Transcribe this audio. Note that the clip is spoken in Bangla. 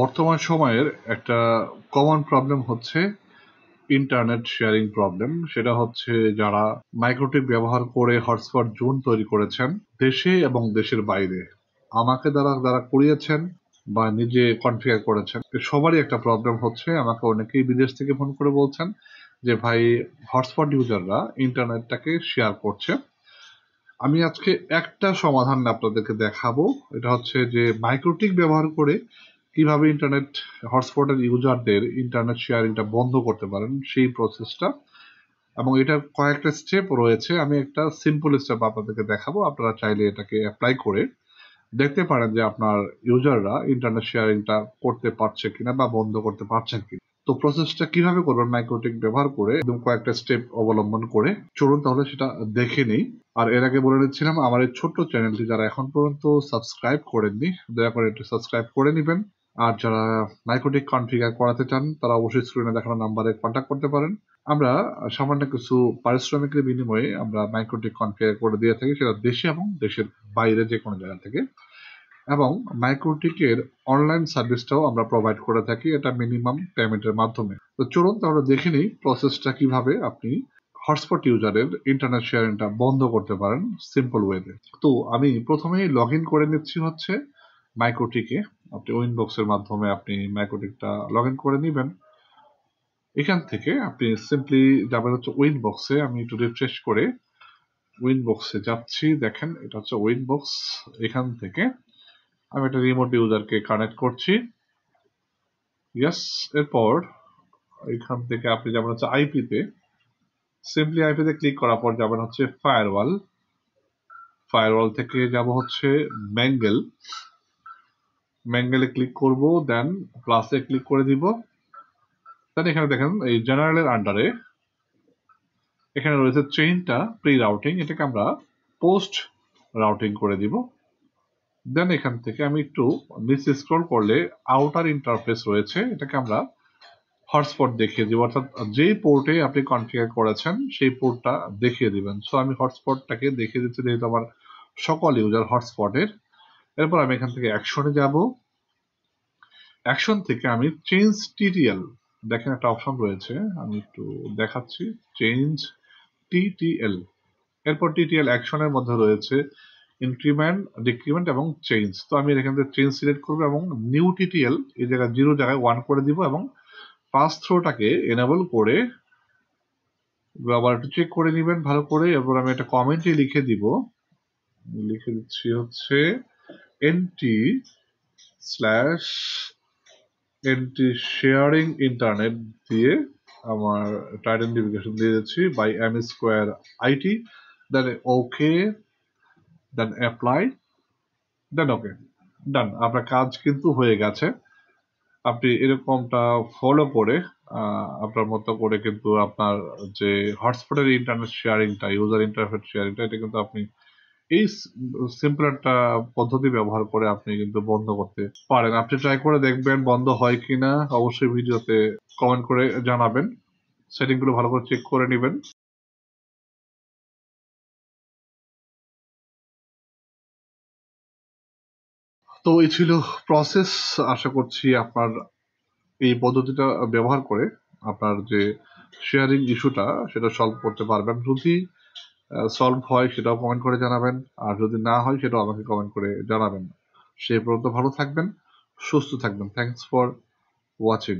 বর্তমান সময়ের একটা কমন প্রবলেম হচ্ছে ইন্টারনেট শেয়ারিং প্রবলেম সেটা হচ্ছে যারা মাইক্রোটিপ ব্যবহার করে হটস্পট জোন তৈরি করেছেন দেশে এবং দেশের বাইরে আমাকে দ্বারা যারা করিয়েছেন বা নিজে কনফিগার করেছেন সবারই একটা প্রবলেম হচ্ছে আমাকে অনেকেই বিদেশ থেকে ফোন করে বলছেন যে ভাই হটস্পট ইউজাররা ইন্টারনেটটাকে শেয়ার করছে আমি আজকে একটা সমাধান আপনাদেরকে দেখাবো এটা হচ্ছে যে মাইক্রোটিক ব্যবহার করে কিভাবে ইন্টারনেট হটস্পটের ইউজারদের ইন্টারনেট শেয়ারিংটা বন্ধ করতে পারেন সেই প্রসেসটা এবং এটার কয়েকটা স্টেপ রয়েছে আমি একটা সিম্পল স্টেপ আপনাদেরকে দেখাবো আপনারা চাইলে এটাকে অ্যাপ্লাই করে দেখতে পারেন যে আপনার ইউজাররা ইন্টারনেট শেয়ারিংটা করতে পারছে কিনা বা বন্ধ করতে পারছেন কিনা তো প্রসেসটা কিভাবে করবেন মাইক্রোটেক ব্যবহার করে একদম কয়েকটা স্টেপ অবলম্বন করে চলুন তাহলে সেটা দেখে নেই আর এর আগে বলে নিচ্ছিলাম আমার এই ছোট্ট চ্যানেলটি যারা এখন পর্যন্ত সাবস্ক্রাইব করেননি দয়া করে একটু সাবস্ক্রাইব করে নেবেন আর যারা নাইকোটিক কনফিগার করাতে চান তারা অবশ্যই স্ক্রিনে দেখানো নাম্বারে কন্ট্যাক্ট করতে পারেন আমরা সামান্য কিছু পারিশ্রমিকের বিনিময়ে আমরা মাইক্রোটিক কনফিগার করে দিয়ে থাকি সেটা দেশে এবং দেশের বাইরে যে কোনো জায়গা থেকে এবং মাইক্রোটিকের অনলাইন সার্ভিসটাও আমরা প্রোভাইড করে থাকি এটা মিনিমাম পেমেন্টের মাধ্যমে তো চলুন তাহলে দেখে নিই প্রসেসটা কিভাবে আপনি হটস্পট ইউজারের ইন্টারনেট শেয়ারিংটা বন্ধ করতে পারেন সিম্পল ওয়েতে তো আমি প্রথমেই লগ করে নিচ্ছি হচ্ছে মাইক্রোটিকে আপনি উইনবক্সের মাধ্যমে আপনি মাইক্রোটিকটা লগ ইন করে নেবেন এখান থেকে আপনি সিম্পলি যাবেন হচ্ছে উইনবক্সে আমি একটু রিফ্রেশ করে উইনবক্সে যাচ্ছি দেখেন এটা হচ্ছে উইনবক্স এখান থেকে আমি একটা রিমোট ইউজারকে কানেক্ট করছি ইয়াস এরপর এখান থেকে আপনি যাবেন হচ্ছে আইপিতে সিম্পলি আইপিতে ক্লিক করার পর যাবেন হচ্ছে ফায়ারওয়াল ফায়ারওয়াল থেকে যাব হচ্ছে ম্যাঙ্গেল ম্যাঙ্গেলে ক্লিক করব দেন প্লাসে ক্লিক করে দিব দেন এখানে দেখেন এই জেনারেলের আন্ডারে এখানে রয়েছে চেইনটা প্রি রাউটিং এটাকে আমরা পোস্ট রাউটিং করে দিব দেন এখান থেকে আমি একটু মিস স্ক্রল করলে আউটার ইন্টারফেস রয়েছে এটাকে আমরা হটস্পট দেখিয়ে দিব অর্থাৎ যে পোর্টে আপনি কনফিগার করেছেন সেই পোর্টটা দেখিয়ে দিবেন সো আমি হটস্পটটাকে দেখিয়ে দিচ্ছি যেহেতু আমার সকল ইউজার হটস্পটের এরপর আমি এখান থেকে অ্যাকশনে যাব অ্যাকশন থেকে আমি চেঞ্জ টিটিএল দেখেন একটা অপশন রয়েছে আমি একটু দেখাচ্ছি চেঞ্জ টিটিএল এরপর টিটিএল অ্যাকশনের মধ্যে রয়েছে ইনক্রিমেন্ট ডিক্রিমেন্ট এবং চেঞ্জ তো আমি এখান থেকে চেঞ্জ সিলেক্ট করবো এবং নিউ টিটিএল এই জায়গায় জিরো জায়গায় ওয়ান করে দিব এবং পাস থ্রোটাকে এনেবল করে আবার একটু চেক করে নেবেন ভালো করে এরপর আমি একটা কমেন্টে লিখে দিব লিখে দিচ্ছি হচ্ছে NT slash NT sharing internet দিয়ে আমার আইডেন্টিফিকেশন দিয়ে দিচ্ছি by M square IT then okay then apply then okay done আপনার কাজ কিন্তু হয়ে গেছে আপনি এরকমটা ফলো করে আপনার মতো করে কিন্তু আপনার যে হটস্পটের ইন্টারনেট শেয়ারিংটা ইউজার ইন্টারফেস শেয়ারিংটা এটা কিন্তু আপনি এই সিম্পল একটা পদ্ধতি ব্যবহার করে আপনি কিন্তু বন্ধ করতে পারেন আপনি ট্রাই করে দেখবেন বন্ধ হয় কিনা অবশ্যই ভিডিওতে কমেন্ট করে জানাবেন সেটিংগুলো ভালো করে চেক করে নেবেন তো এই ছিল প্রসেস আশা করছি আপনার এই পদ্ধতিটা ব্যবহার করে আপনার যে শেয়ারিং ইস্যুটা সেটা সলভ করতে পারবেন যদি সলভ হয় সেটাও কমেন্ট করে জানাবেন আর যদি না হয় সেটাও আমাকে কমেন্ট করে জানাবেন সে পর্যন্ত ভালো থাকবেন সুস্থ থাকবেন থ্যাংকস ফর ওয়াচিং